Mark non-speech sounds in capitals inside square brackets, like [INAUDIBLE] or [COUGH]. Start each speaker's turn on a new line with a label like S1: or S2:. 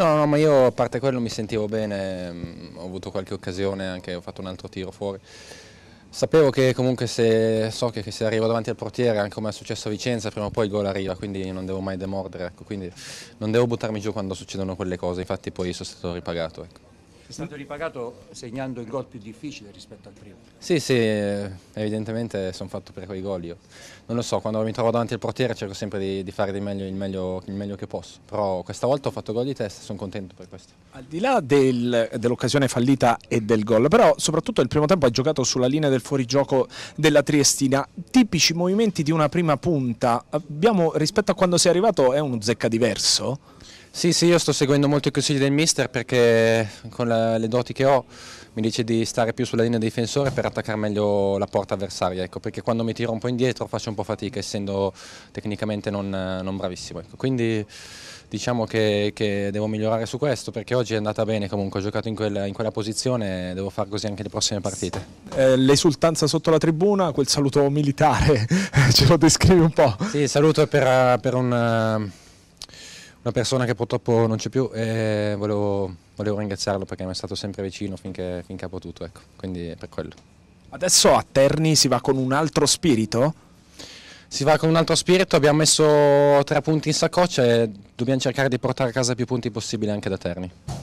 S1: No, no, ma io a parte quello mi sentivo bene, mm, ho avuto qualche occasione, anche ho fatto un altro tiro fuori. Sapevo che comunque se so che, che se arrivo davanti al portiere, anche come è successo a Vicenza, prima o poi il gol arriva, quindi non devo mai demordere, ecco, quindi non devo buttarmi giù quando succedono quelle cose, infatti poi sono stato ripagato. Ecco. È stato ripagato segnando il gol più difficile rispetto al primo. Sì, sì, evidentemente sono fatto per quei gol io. Non lo so, quando mi trovo davanti al portiere cerco sempre di, di fare meglio, il, meglio, il, meglio, che posso. Però questa volta ho fatto gol di testa e sono contento per questo.
S2: Al di là del, dell'occasione fallita e del gol, però soprattutto il primo tempo ha giocato sulla linea del fuorigioco della Triestina. Tipici movimenti di una prima punta. Abbiamo, rispetto a quando sei arrivato è uno zecca diverso? Sì, sì, io sto seguendo
S1: molto i consigli del mister perché con la, le doti che ho mi dice di stare più sulla linea difensore per attaccare meglio la porta avversaria, ecco, perché quando mi tiro un po' indietro faccio un po' fatica essendo tecnicamente non, non bravissimo. Ecco. Quindi diciamo che, che, devo migliorare su questo perché oggi è andata bene comunque, ho giocato in quella, in quella posizione e devo far così anche le prossime partite.
S2: Eh, l'esultanza sotto la tribuna, quel saluto militare, [LAUGHS] ce lo descrivi un
S1: po'? Sì, il saluto è per, per un una persona che purtroppo non c'è più e volevo, volevo ringraziarlo perché mi è stato sempre vicino finché, finché ha potuto, ecco, quindi per quello.
S2: Adesso a Terni si va con un altro spirito? Si va con un
S1: altro spirito, abbiamo messo tre punti in saccoccia e dobbiamo cercare di portare a casa più punti possibile anche da Terni.